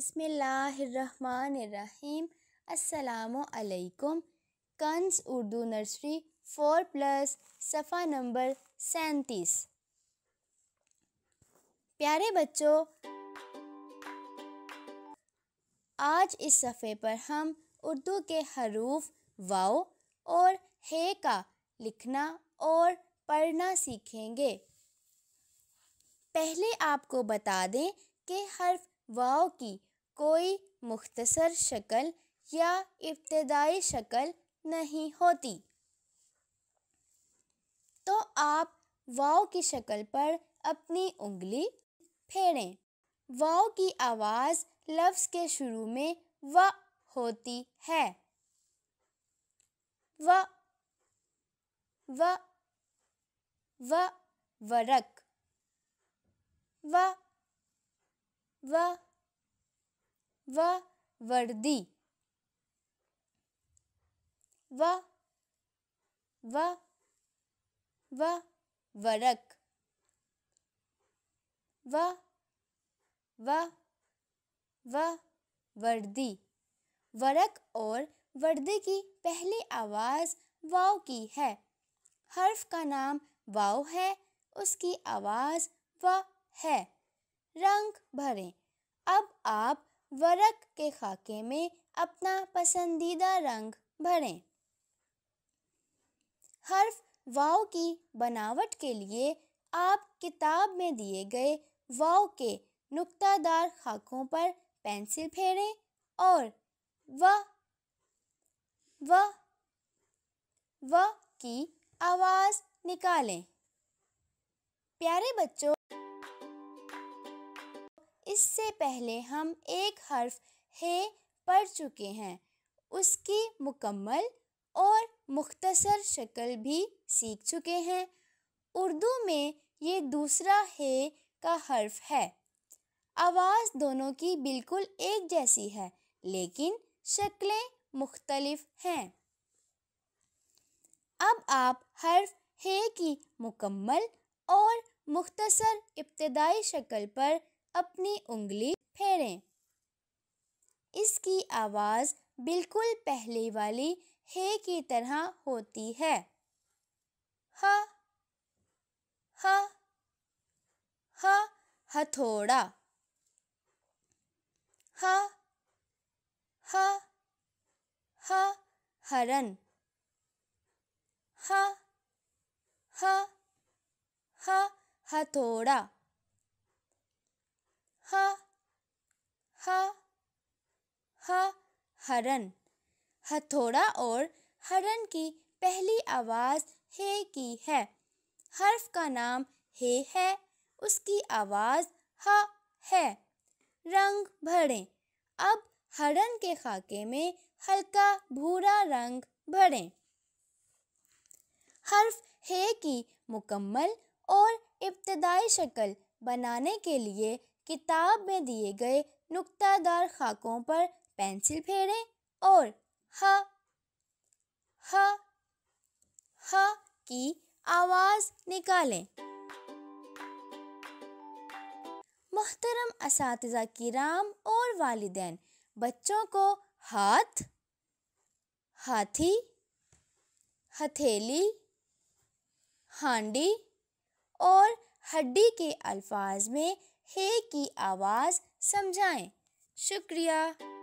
बसमीम असलकुम कंस उर्दू नर्सरी फोर प्लस सफ़ा नंबर सैंतीस प्यारे बच्चों आज इस सफ़े पर हम उर्दू के हरूफ वाओ और हे का लिखना और पढ़ना सीखेंगे पहले आपको बता दें कि हर्फ वाओ की कोई मुख्तसर शक्ल या इब्तदाई शक्ल नहीं होती तो आप वाव की शक्ल पर अपनी उंगली फेरें वाव की आवाज़ लफ्ज़ के शुरू में व होती है व व व वरक व व व वर्दी व व व वरक व व व वर्दी वरक और वर्दी की पहली आवाज़ वाव की है हर्फ का नाम वाव है उसकी आवाज़ व है रंग भरें अब आप वरक के खाके में अपना पसंदीदा रंग भरें हर्फ वाव की बनावट के लिए आप किताब में दिए गए वाव के नुक्तादार खाकों पर पेंसिल फेरें और व व व की आवाज़ निकालें प्यारे बच्चों इससे पहले हम एक हर्फ हे पढ़ चुके हैं उसकी मुकम्मल और मुख्तसर शक्ल भी सीख चुके हैं उर्दू में ये दूसरा हे का हर्फ है आवाज़ दोनों की बिल्कुल एक जैसी है लेकिन शक्लें मुख्तलिफ हैं अब आप हर्फ हे की मुकम्मल और मुख्तसर इब्तदाई शक्ल पर अपनी उंगली फेरें इसकी आवाज़ बिल्कुल पहले वाली हे की तरह होती है ह ह ह हथौड़ा ह ह ह हरन ह ह ह हथौड़ा ह ह ह हरन हथौड़ा और हरन की पहली आवाज़ हे की है हर्फ का नाम हे है उसकी आवाज़ ह है रंग भरें अब हरन के खाके में हल्का भूरा रंग भरें हर्फ हे की मुकम्मल और इब्तदाई शक्ल बनाने के लिए किताब में दिए गए नुक्तादार खाकों पर पेंसिल फेरें और ह ह ह की आवाज़ निकालें मोहतरम इस किराम और वालिदैन बच्चों को हाथ हाथी हथेली हांडी और हड्डी के अल्फाज में हे की आवाज़ समझाएं शुक्रिया